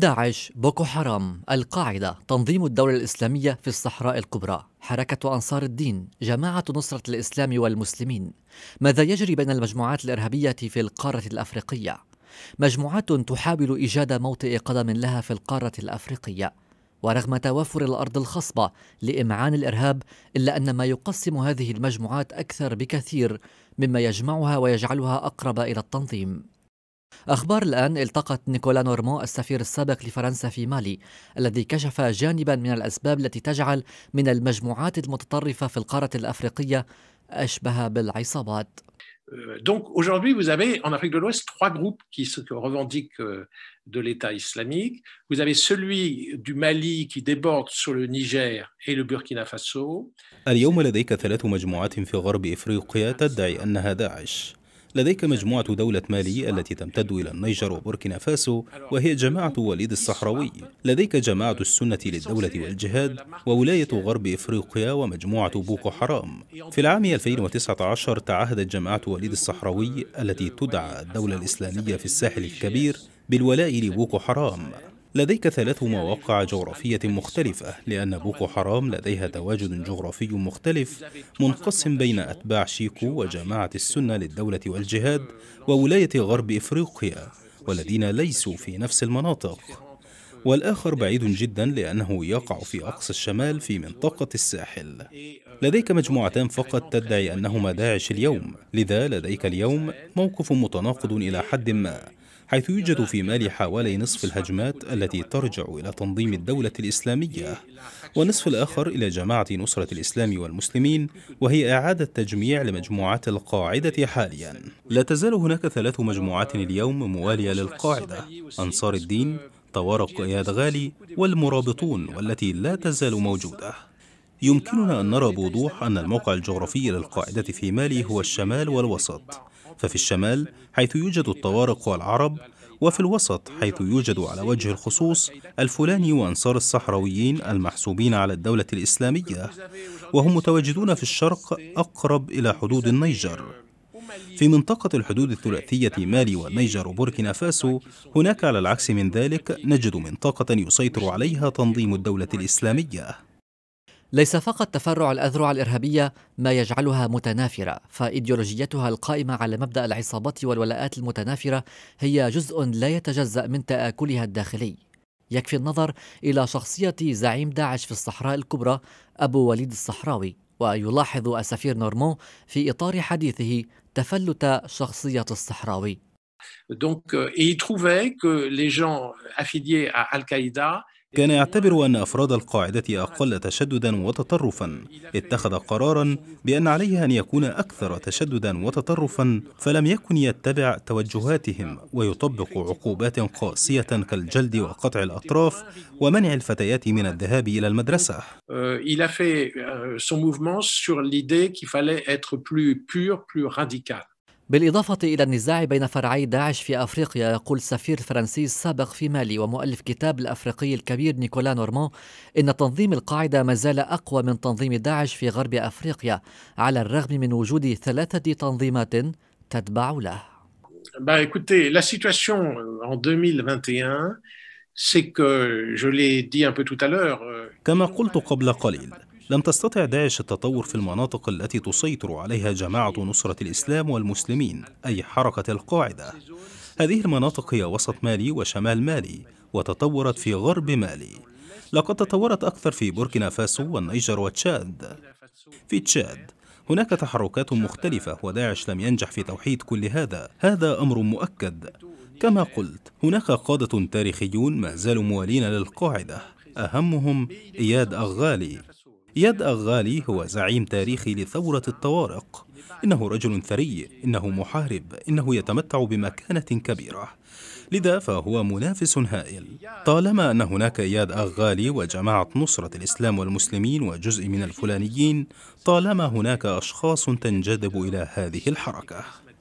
داعش بوكو حرام القاعدة تنظيم الدولة الإسلامية في الصحراء الكبرى حركة أنصار الدين جماعة نصرة الإسلام والمسلمين ماذا يجري بين المجموعات الإرهابية في القارة الأفريقية؟ مجموعات تحاول إيجاد موطئ قدم لها في القارة الأفريقية ورغم توافر الأرض الخصبة لإمعان الإرهاب إلا أن ما يقسم هذه المجموعات أكثر بكثير مما يجمعها ويجعلها أقرب إلى التنظيم أخبار الآن التقت نيكولا نورمو السفير السابق لفرنسا في مالي الذي كشف جانبا من الأسباب التي تجعل من المجموعات المتطرفة في القارة الأفريقية أشبه بالعصابات euh, Donc aujourd'hui, vous avez en Afrique de l'Ouest trois groupes qui se revendiquent euh, de l'État islamique. Vous avez celui du Mali qui déborde sur le Niger et le Burkina Faso. اليوم لديك ثلاث مجموعات في غرب إفريقيا تدعي أنها داعش. لديك مجموعة دولة مالي التي تمتد إلى النيجر وبوركينا فاسو وهي جماعة وليد الصحراوي لديك جماعة السنة للدولة والجهاد وولاية غرب إفريقيا ومجموعة بوكو حرام في العام 2019 تعهدت جماعة وليد الصحراوي التي تدعى الدولة الإسلامية في الساحل الكبير بالولاء لبوكو حرام لديك ثلاث مواقع جغرافية مختلفة لأن بوكو حرام لديها تواجد جغرافي مختلف منقسم بين أتباع شيكو وجماعة السنة للدولة والجهاد وولاية غرب إفريقيا والذين ليسوا في نفس المناطق والآخر بعيد جدا لأنه يقع في أقصى الشمال في منطقة الساحل لديك مجموعتان فقط تدعي أنهما داعش اليوم لذا لديك اليوم موقف متناقض إلى حد ما حيث يوجد في مالي حوالي نصف الهجمات التي ترجع إلى تنظيم الدولة الإسلامية والنصف الآخر إلى جماعة نصرة الإسلام والمسلمين وهي إعادة تجميع لمجموعات القاعدة حاليا لا تزال هناك ثلاث مجموعات اليوم موالية للقاعدة أنصار الدين طوارق إياد غالي والمرابطون والتي لا تزال موجودة يمكننا أن نرى بوضوح أن الموقع الجغرافي للقاعدة في مالي هو الشمال والوسط ففي الشمال حيث يوجد الطوارق والعرب وفي الوسط حيث يوجد على وجه الخصوص الفلاني وأنصار الصحراويين المحسوبين على الدولة الإسلامية وهم متواجدون في الشرق أقرب إلى حدود النيجر في منطقة الحدود الثلاثية مالي والنيجر وبوركينا فاسو هناك على العكس من ذلك نجد منطقة يسيطر عليها تنظيم الدولة الإسلامية ليس فقط تفرع الأذرع الإرهابية ما يجعلها متنافرة فإيديولوجيتها القائمة على مبدأ العصابات والولاءات المتنافرة هي جزء لا يتجزأ من تآكلها الداخلي يكفي النظر إلى شخصية زعيم داعش في الصحراء الكبرى أبو وليد الصحراوي ويلاحظ السفير نورمون في إطار حديثه تفلت شخصية الصحراوي Donc, euh, et il trouvait que les gens affiliés à Al-Qaïda كان يعتبر أن أفراد القاعدة أقل تشددا وتطرفا اتخذ قرارا بأن عليه أن يكون أكثر تشددا وتطرفا فلم يكن يتبع توجهاتهم ويطبق عقوبات قاسية كالجلد وقطع الأطراف ومنع الفتيات من الذهاب إلى المدرسة Il a fait euh, son mouvement sur l'idée qu'il fallait être plus pur, plus radical. بالإضافة إلى النزاع بين فرعي داعش في أفريقيا يقول السفير الفرنسي السابق في مالي ومؤلف كتاب الأفريقي الكبير نيكولا نورمون إن تنظيم القاعدة ما زال أقوى من تنظيم داعش في غرب أفريقيا على الرغم من وجود ثلاثة تنظيمات تتبع له Bah écoutez, la situation en 2021, c'est que je l'ai dit un peu tout à l'heure. Euh, كما قلت قبل قليل لم تستطع داعش التطور في المناطق التي تسيطر عليها جماعة نصرة الإسلام والمسلمين أي حركة القاعدة هذه المناطق هي وسط مالي وشمال مالي وتطورت في غرب مالي لقد تطورت أكثر في بوركينا فاسو والنيجر وتشاد في تشاد هناك تحركات مختلفة وداعش لم ينجح في توحيد كل هذا هذا أمر مؤكد كما قلت هناك قادة تاريخيون ما زالوا موالين للقاعدة أهمهم إياد أغالي إياد أغالي هو زعيم تاريخي لثورة الطوارق إنه رجل ثري إنه محارب إنه يتمتع بمكانة كبيرة لذا فهو منافس هائل طالما أن هناك إياد أغالي وجماعة نصرة الإسلام والمسلمين وجزء من الفلانيين طالما هناك أشخاص تنجذب إلى هذه الحركة